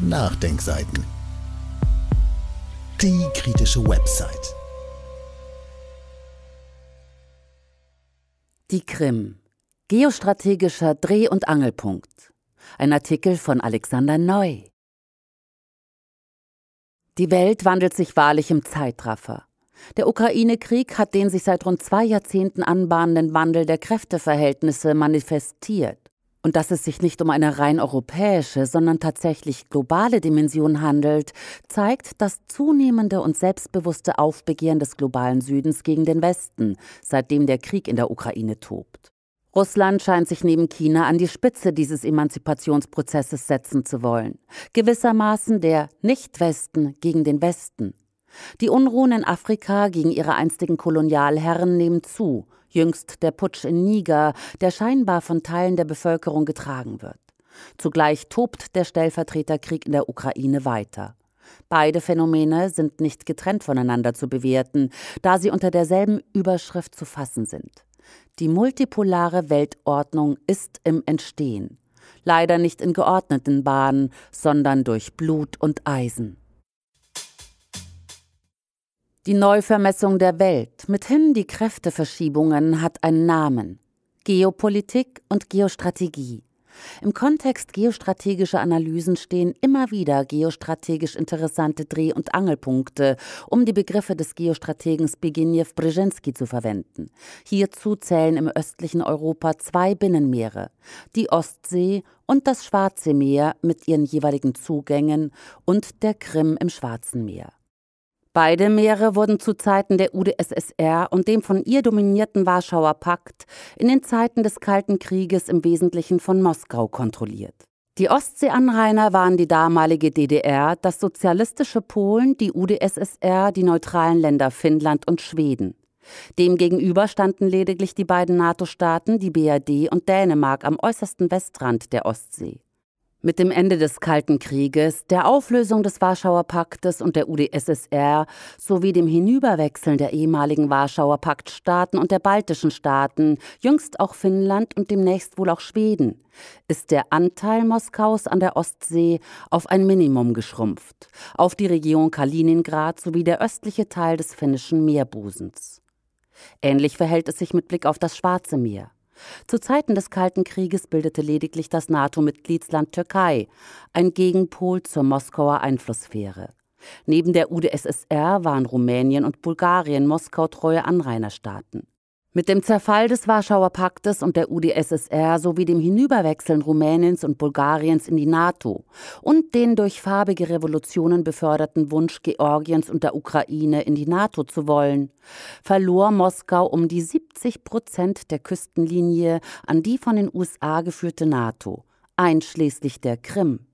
Nachdenkseiten. Die kritische Website. Die Krim. Geostrategischer Dreh- und Angelpunkt. Ein Artikel von Alexander Neu. Die Welt wandelt sich wahrlich im Zeitraffer. Der Ukraine-Krieg hat den sich seit rund zwei Jahrzehnten anbahnenden Wandel der Kräfteverhältnisse manifestiert und dass es sich nicht um eine rein europäische, sondern tatsächlich globale Dimension handelt, zeigt das zunehmende und selbstbewusste Aufbegehren des globalen Südens gegen den Westen, seitdem der Krieg in der Ukraine tobt. Russland scheint sich neben China an die Spitze dieses Emanzipationsprozesses setzen zu wollen, gewissermaßen der Nicht-Westen gegen den Westen. Die Unruhen in Afrika gegen ihre einstigen Kolonialherren nehmen zu, jüngst der Putsch in Niger, der scheinbar von Teilen der Bevölkerung getragen wird. Zugleich tobt der Stellvertreterkrieg in der Ukraine weiter. Beide Phänomene sind nicht getrennt voneinander zu bewerten, da sie unter derselben Überschrift zu fassen sind. Die multipolare Weltordnung ist im Entstehen, leider nicht in geordneten Bahnen, sondern durch Blut und Eisen. Die Neuvermessung der Welt, mithin die Kräfteverschiebungen, hat einen Namen. Geopolitik und Geostrategie. Im Kontext geostrategischer Analysen stehen immer wieder geostrategisch interessante Dreh- und Angelpunkte, um die Begriffe des Geostrategen Zbigniew Brzezinski zu verwenden. Hierzu zählen im östlichen Europa zwei Binnenmeere, die Ostsee und das Schwarze Meer mit ihren jeweiligen Zugängen und der Krim im Schwarzen Meer. Beide Meere wurden zu Zeiten der UdSSR und dem von ihr dominierten Warschauer Pakt in den Zeiten des Kalten Krieges im Wesentlichen von Moskau kontrolliert. Die Ostseeanrainer waren die damalige DDR, das sozialistische Polen, die UdSSR, die neutralen Länder Finnland und Schweden. Demgegenüber standen lediglich die beiden NATO-Staaten, die BRD und Dänemark am äußersten Westrand der Ostsee. Mit dem Ende des Kalten Krieges, der Auflösung des Warschauer Paktes und der UdSSR sowie dem Hinüberwechseln der ehemaligen Warschauer Paktstaaten und der baltischen Staaten, jüngst auch Finnland und demnächst wohl auch Schweden, ist der Anteil Moskaus an der Ostsee auf ein Minimum geschrumpft, auf die Region Kaliningrad sowie der östliche Teil des finnischen Meerbusens. Ähnlich verhält es sich mit Blick auf das Schwarze Meer. Zu Zeiten des Kalten Krieges bildete lediglich das NATO-Mitgliedsland Türkei ein Gegenpol zur Moskauer Einflusssphäre. Neben der UdSSR waren Rumänien und Bulgarien Moskau treue Anrainerstaaten. Mit dem Zerfall des Warschauer Paktes und der UdSSR sowie dem Hinüberwechseln Rumäniens und Bulgariens in die NATO und den durch farbige Revolutionen beförderten Wunsch Georgiens und der Ukraine in die NATO zu wollen, verlor Moskau um die 70 Prozent der Küstenlinie an die von den USA geführte NATO, einschließlich der Krim.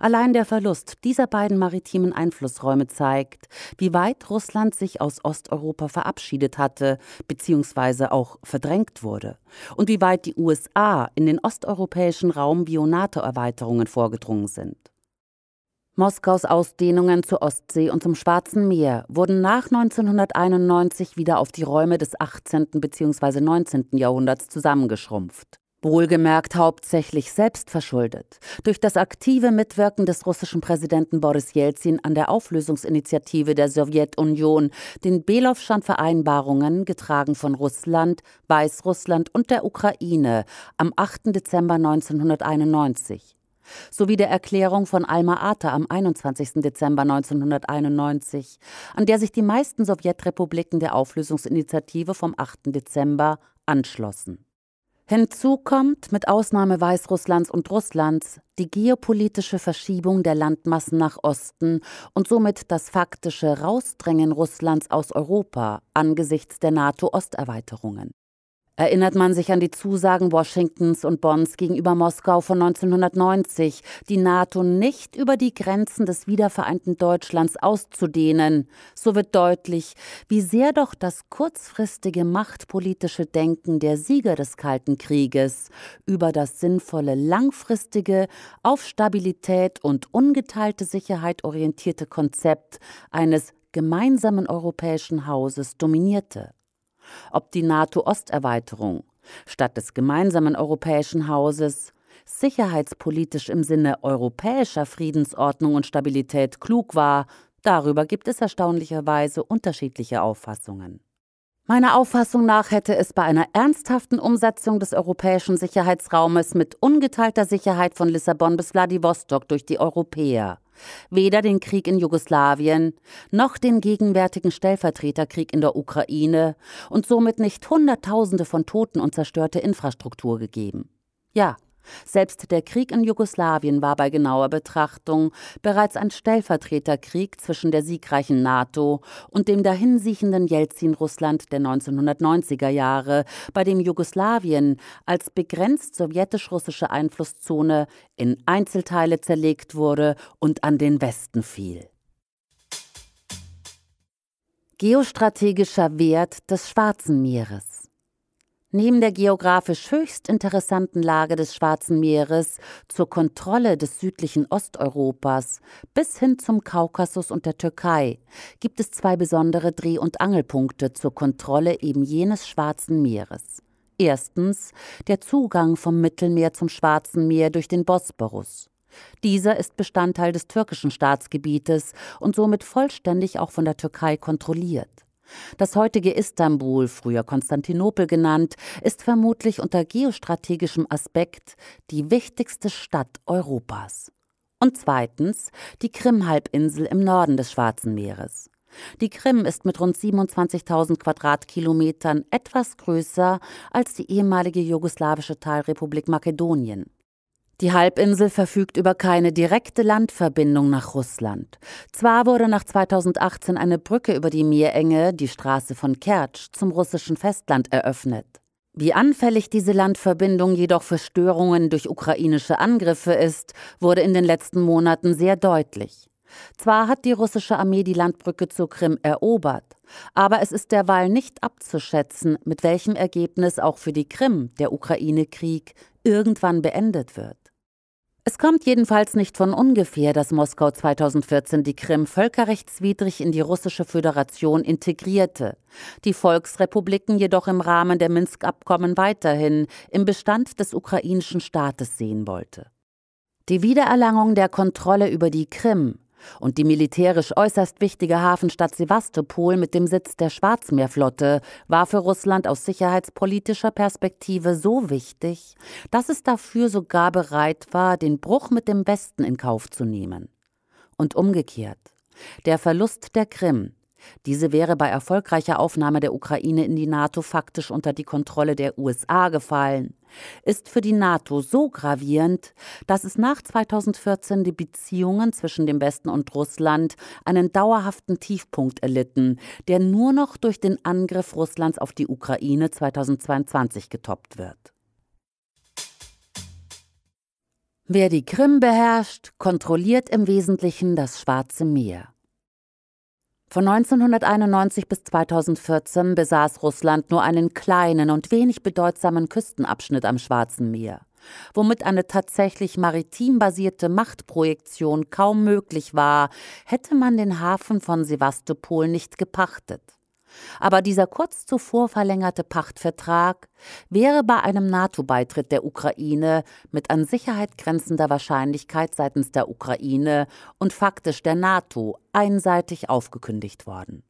Allein der Verlust dieser beiden maritimen Einflussräume zeigt, wie weit Russland sich aus Osteuropa verabschiedet hatte bzw. auch verdrängt wurde und wie weit die USA in den osteuropäischen Raum via NATO-Erweiterungen vorgedrungen sind. Moskaus Ausdehnungen zur Ostsee und zum Schwarzen Meer wurden nach 1991 wieder auf die Räume des 18. bzw. 19. Jahrhunderts zusammengeschrumpft. Wohlgemerkt hauptsächlich selbst verschuldet. durch das aktive Mitwirken des russischen Präsidenten Boris Jelzin an der Auflösungsinitiative der Sowjetunion, den Belowschan-Vereinbarungen, getragen von Russland, Weißrussland und der Ukraine am 8. Dezember 1991 sowie der Erklärung von Alma Ata am 21. Dezember 1991, an der sich die meisten Sowjetrepubliken der Auflösungsinitiative vom 8. Dezember anschlossen Hinzu kommt, mit Ausnahme Weißrusslands und Russlands, die geopolitische Verschiebung der Landmassen nach Osten und somit das faktische Rausdrängen Russlands aus Europa angesichts der NATO-Osterweiterungen erinnert man sich an die Zusagen Washingtons und Bonns gegenüber Moskau von 1990, die NATO nicht über die Grenzen des wiedervereinten Deutschlands auszudehnen, so wird deutlich, wie sehr doch das kurzfristige machtpolitische Denken der Sieger des Kalten Krieges über das sinnvolle langfristige, auf Stabilität und ungeteilte Sicherheit orientierte Konzept eines gemeinsamen europäischen Hauses dominierte ob die NATO-Osterweiterung statt des gemeinsamen europäischen Hauses sicherheitspolitisch im Sinne europäischer Friedensordnung und Stabilität klug war, darüber gibt es erstaunlicherweise unterschiedliche Auffassungen. Meiner Auffassung nach hätte es bei einer ernsthaften Umsetzung des europäischen Sicherheitsraumes mit ungeteilter Sicherheit von Lissabon bis Wladiwostok durch die Europäer Weder den Krieg in Jugoslawien noch den gegenwärtigen Stellvertreterkrieg in der Ukraine und somit nicht Hunderttausende von Toten und zerstörte Infrastruktur gegeben. Ja, selbst der Krieg in Jugoslawien war bei genauer Betrachtung bereits ein Stellvertreterkrieg zwischen der siegreichen NATO und dem dahinsiechenden Jelzin-Russland der 1990er Jahre, bei dem Jugoslawien als begrenzt sowjetisch-russische Einflusszone in Einzelteile zerlegt wurde und an den Westen fiel. Geostrategischer Wert des Schwarzen Meeres Neben der geografisch höchst interessanten Lage des Schwarzen Meeres zur Kontrolle des südlichen Osteuropas bis hin zum Kaukasus und der Türkei gibt es zwei besondere Dreh- und Angelpunkte zur Kontrolle eben jenes Schwarzen Meeres. Erstens der Zugang vom Mittelmeer zum Schwarzen Meer durch den Bosporus. Dieser ist Bestandteil des türkischen Staatsgebietes und somit vollständig auch von der Türkei kontrolliert. Das heutige Istanbul, früher Konstantinopel genannt, ist vermutlich unter geostrategischem Aspekt die wichtigste Stadt Europas. Und zweitens die Krim-Halbinsel im Norden des Schwarzen Meeres. Die Krim ist mit rund 27.000 Quadratkilometern etwas größer als die ehemalige jugoslawische Teilrepublik Makedonien. Die Halbinsel verfügt über keine direkte Landverbindung nach Russland. Zwar wurde nach 2018 eine Brücke über die Meerenge, die Straße von Kertsch, zum russischen Festland eröffnet. Wie anfällig diese Landverbindung jedoch für Störungen durch ukrainische Angriffe ist, wurde in den letzten Monaten sehr deutlich. Zwar hat die russische Armee die Landbrücke zur Krim erobert, aber es ist derweil nicht abzuschätzen, mit welchem Ergebnis auch für die Krim der Ukraine-Krieg irgendwann beendet wird. Es kommt jedenfalls nicht von ungefähr, dass Moskau 2014 die Krim völkerrechtswidrig in die russische Föderation integrierte, die Volksrepubliken jedoch im Rahmen der Minsk-Abkommen weiterhin im Bestand des ukrainischen Staates sehen wollte. Die Wiedererlangung der Kontrolle über die Krim und die militärisch äußerst wichtige Hafenstadt Sevastopol mit dem Sitz der Schwarzmeerflotte war für Russland aus sicherheitspolitischer Perspektive so wichtig, dass es dafür sogar bereit war, den Bruch mit dem Westen in Kauf zu nehmen. Und umgekehrt. Der Verlust der Krim, diese wäre bei erfolgreicher Aufnahme der Ukraine in die NATO faktisch unter die Kontrolle der USA gefallen. Ist für die NATO so gravierend, dass es nach 2014 die Beziehungen zwischen dem Westen und Russland einen dauerhaften Tiefpunkt erlitten, der nur noch durch den Angriff Russlands auf die Ukraine 2022 getoppt wird. Wer die Krim beherrscht, kontrolliert im Wesentlichen das Schwarze Meer. Von 1991 bis 2014 besaß Russland nur einen kleinen und wenig bedeutsamen Küstenabschnitt am Schwarzen Meer, womit eine tatsächlich maritim basierte Machtprojektion kaum möglich war, hätte man den Hafen von Sevastopol nicht gepachtet. Aber dieser kurz zuvor verlängerte Pachtvertrag wäre bei einem NATO-Beitritt der Ukraine mit an Sicherheit grenzender Wahrscheinlichkeit seitens der Ukraine und faktisch der NATO einseitig aufgekündigt worden.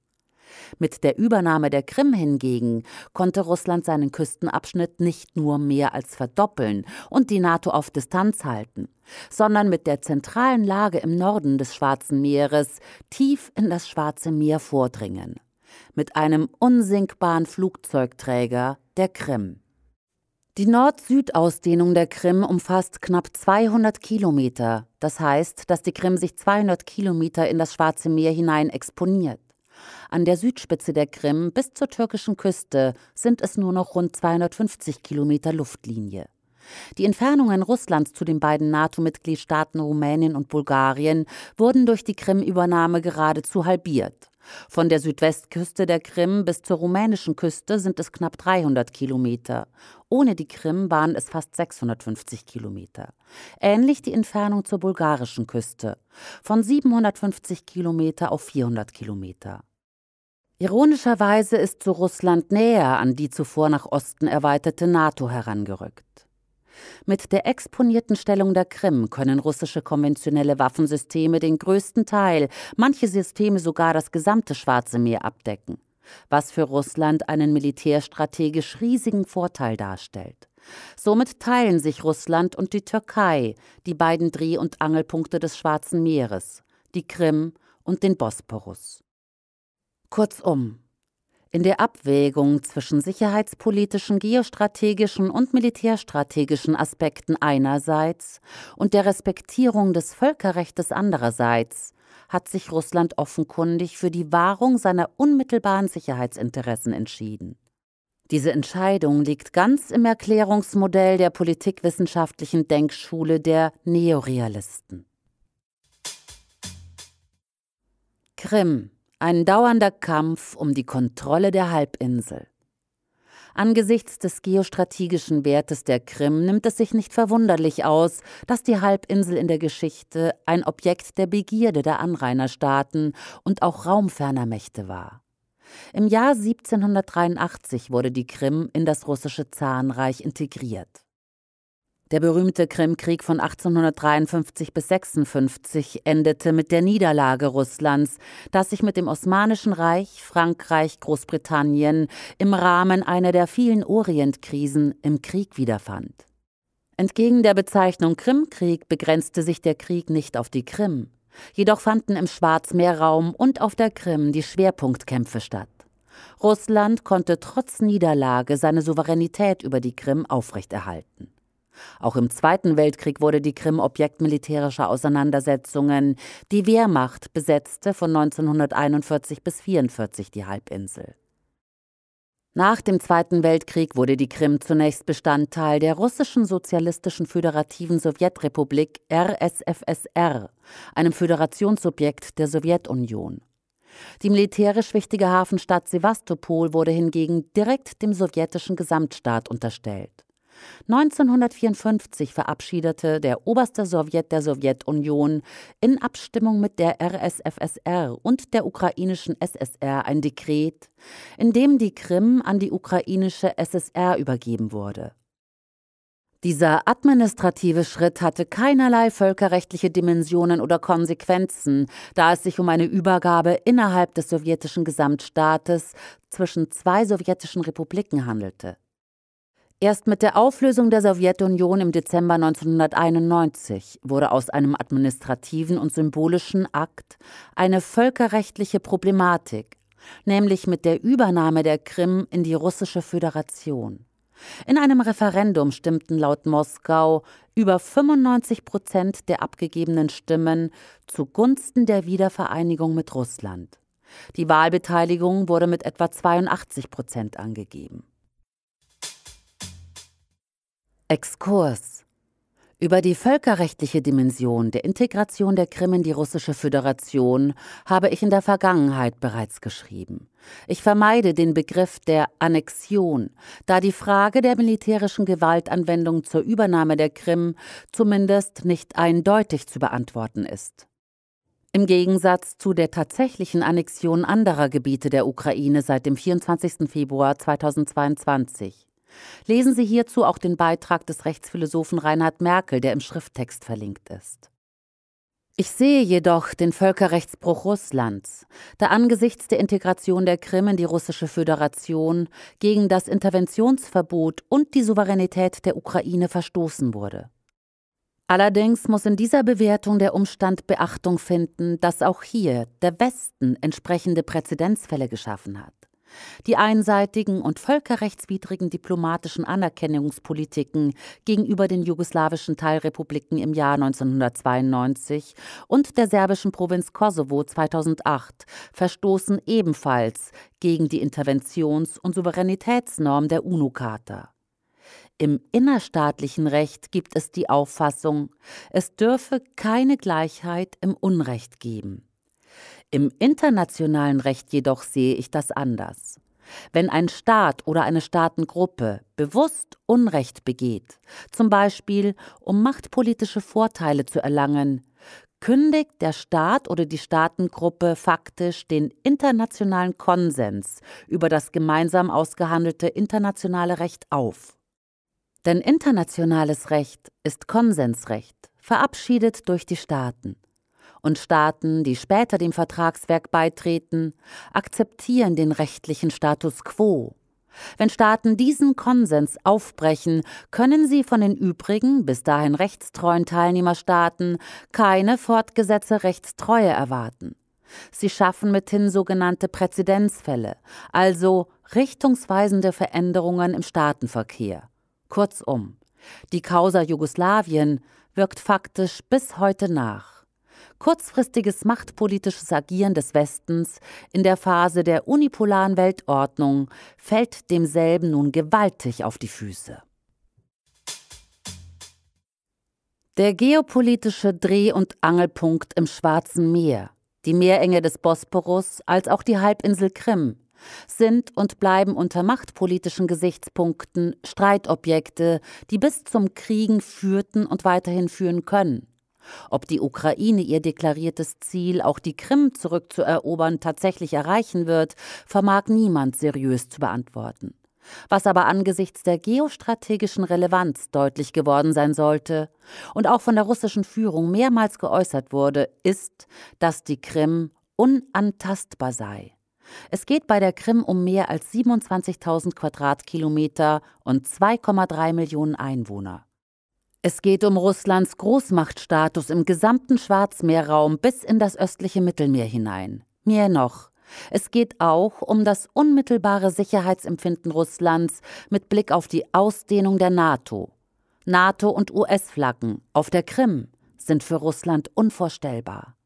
Mit der Übernahme der Krim hingegen konnte Russland seinen Küstenabschnitt nicht nur mehr als verdoppeln und die NATO auf Distanz halten, sondern mit der zentralen Lage im Norden des Schwarzen Meeres tief in das Schwarze Meer vordringen mit einem unsinkbaren Flugzeugträger, der Krim. Die Nord-Süd-Ausdehnung der Krim umfasst knapp 200 Kilometer. Das heißt, dass die Krim sich 200 Kilometer in das Schwarze Meer hinein exponiert. An der Südspitze der Krim bis zur türkischen Küste sind es nur noch rund 250 Kilometer Luftlinie. Die Entfernungen Russlands zu den beiden NATO-Mitgliedstaaten Rumänien und Bulgarien wurden durch die Krim-Übernahme geradezu halbiert. Von der Südwestküste der Krim bis zur rumänischen Küste sind es knapp 300 Kilometer. Ohne die Krim waren es fast 650 Kilometer. Ähnlich die Entfernung zur bulgarischen Küste. Von 750 Kilometer auf 400 Kilometer. Ironischerweise ist zu Russland näher an die zuvor nach Osten erweiterte NATO herangerückt. Mit der exponierten Stellung der Krim können russische konventionelle Waffensysteme den größten Teil, manche Systeme sogar das gesamte Schwarze Meer abdecken, was für Russland einen militärstrategisch riesigen Vorteil darstellt. Somit teilen sich Russland und die Türkei die beiden Dreh- und Angelpunkte des Schwarzen Meeres, die Krim und den Bosporus. Kurzum, in der Abwägung zwischen sicherheitspolitischen, geostrategischen und militärstrategischen Aspekten einerseits und der Respektierung des Völkerrechts andererseits hat sich Russland offenkundig für die Wahrung seiner unmittelbaren Sicherheitsinteressen entschieden. Diese Entscheidung liegt ganz im Erklärungsmodell der politikwissenschaftlichen Denkschule der Neorealisten. Krim ein dauernder Kampf um die Kontrolle der Halbinsel. Angesichts des geostrategischen Wertes der Krim nimmt es sich nicht verwunderlich aus, dass die Halbinsel in der Geschichte ein Objekt der Begierde der Anrainerstaaten und auch raumferner Mächte war. Im Jahr 1783 wurde die Krim in das russische Zahnreich integriert. Der berühmte Krimkrieg von 1853 bis 56 endete mit der Niederlage Russlands, das sich mit dem Osmanischen Reich, Frankreich, Großbritannien im Rahmen einer der vielen Orientkrisen im Krieg wiederfand. Entgegen der Bezeichnung Krimkrieg begrenzte sich der Krieg nicht auf die Krim. Jedoch fanden im Schwarzmeerraum und auf der Krim die Schwerpunktkämpfe statt. Russland konnte trotz Niederlage seine Souveränität über die Krim aufrechterhalten. Auch im Zweiten Weltkrieg wurde die Krim Objekt militärischer Auseinandersetzungen. Die Wehrmacht besetzte von 1941 bis 1944 die Halbinsel. Nach dem Zweiten Weltkrieg wurde die Krim zunächst Bestandteil der russischen sozialistischen föderativen Sowjetrepublik RSFSR, einem Föderationssubjekt der Sowjetunion. Die militärisch wichtige Hafenstadt Sevastopol wurde hingegen direkt dem sowjetischen Gesamtstaat unterstellt. 1954 verabschiedete der oberste Sowjet der Sowjetunion in Abstimmung mit der RSFSR und der ukrainischen SSR ein Dekret, in dem die Krim an die ukrainische SSR übergeben wurde. Dieser administrative Schritt hatte keinerlei völkerrechtliche Dimensionen oder Konsequenzen, da es sich um eine Übergabe innerhalb des sowjetischen Gesamtstaates zwischen zwei sowjetischen Republiken handelte. Erst mit der Auflösung der Sowjetunion im Dezember 1991 wurde aus einem administrativen und symbolischen Akt eine völkerrechtliche Problematik, nämlich mit der Übernahme der Krim in die russische Föderation. In einem Referendum stimmten laut Moskau über 95 Prozent der abgegebenen Stimmen zugunsten der Wiedervereinigung mit Russland. Die Wahlbeteiligung wurde mit etwa 82 Prozent angegeben. Exkurs über die völkerrechtliche Dimension der Integration der Krim in die russische Föderation habe ich in der Vergangenheit bereits geschrieben. Ich vermeide den Begriff der Annexion, da die Frage der militärischen Gewaltanwendung zur Übernahme der Krim zumindest nicht eindeutig zu beantworten ist. Im Gegensatz zu der tatsächlichen Annexion anderer Gebiete der Ukraine seit dem 24. Februar 2022 Lesen Sie hierzu auch den Beitrag des Rechtsphilosophen Reinhard Merkel, der im Schrifttext verlinkt ist. Ich sehe jedoch den Völkerrechtsbruch Russlands, da angesichts der Integration der Krim in die russische Föderation gegen das Interventionsverbot und die Souveränität der Ukraine verstoßen wurde. Allerdings muss in dieser Bewertung der Umstand Beachtung finden, dass auch hier der Westen entsprechende Präzedenzfälle geschaffen hat. Die einseitigen und völkerrechtswidrigen diplomatischen Anerkennungspolitiken gegenüber den jugoslawischen Teilrepubliken im Jahr 1992 und der serbischen Provinz Kosovo 2008 verstoßen ebenfalls gegen die Interventions- und Souveränitätsnorm der UNO-Charta. Im innerstaatlichen Recht gibt es die Auffassung, es dürfe keine Gleichheit im Unrecht geben. Im internationalen Recht jedoch sehe ich das anders. Wenn ein Staat oder eine Staatengruppe bewusst Unrecht begeht, zum Beispiel um machtpolitische Vorteile zu erlangen, kündigt der Staat oder die Staatengruppe faktisch den internationalen Konsens über das gemeinsam ausgehandelte internationale Recht auf. Denn internationales Recht ist Konsensrecht, verabschiedet durch die Staaten und Staaten, die später dem Vertragswerk beitreten, akzeptieren den rechtlichen Status quo. Wenn Staaten diesen Konsens aufbrechen, können sie von den übrigen, bis dahin rechtstreuen Teilnehmerstaaten keine fortgesetzte Rechtstreue erwarten. Sie schaffen mithin sogenannte Präzedenzfälle, also richtungsweisende Veränderungen im Staatenverkehr. Kurzum, die Causa Jugoslawien wirkt faktisch bis heute nach kurzfristiges machtpolitisches Agieren des Westens in der Phase der unipolaren Weltordnung fällt demselben nun gewaltig auf die Füße. Der geopolitische Dreh- und Angelpunkt im Schwarzen Meer, die Meerenge des Bosporus als auch die Halbinsel Krim sind und bleiben unter machtpolitischen Gesichtspunkten Streitobjekte, die bis zum Kriegen führten und weiterhin führen können. Ob die Ukraine ihr deklariertes Ziel, auch die Krim zurückzuerobern, tatsächlich erreichen wird, vermag niemand seriös zu beantworten. Was aber angesichts der geostrategischen Relevanz deutlich geworden sein sollte und auch von der russischen Führung mehrmals geäußert wurde, ist, dass die Krim unantastbar sei. Es geht bei der Krim um mehr als 27.000 Quadratkilometer und 2,3 Millionen Einwohner. Es geht um Russlands Großmachtstatus im gesamten Schwarzmeerraum bis in das östliche Mittelmeer hinein. Mehr noch. Es geht auch um das unmittelbare Sicherheitsempfinden Russlands mit Blick auf die Ausdehnung der NATO. NATO- und US-Flaggen auf der Krim sind für Russland unvorstellbar.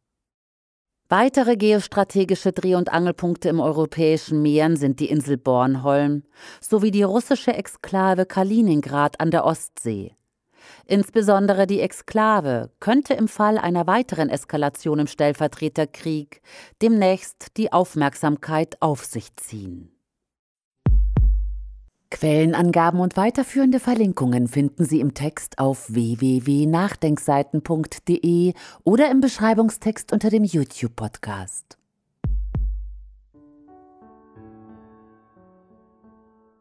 Weitere geostrategische Dreh- und Angelpunkte im europäischen Meer sind die Insel Bornholm sowie die russische Exklave Kaliningrad an der Ostsee. Insbesondere die Exklave könnte im Fall einer weiteren Eskalation im Stellvertreterkrieg demnächst die Aufmerksamkeit auf sich ziehen. Quellenangaben und weiterführende Verlinkungen finden Sie im Text auf www.nachdenkseiten.de oder im Beschreibungstext unter dem YouTube-Podcast.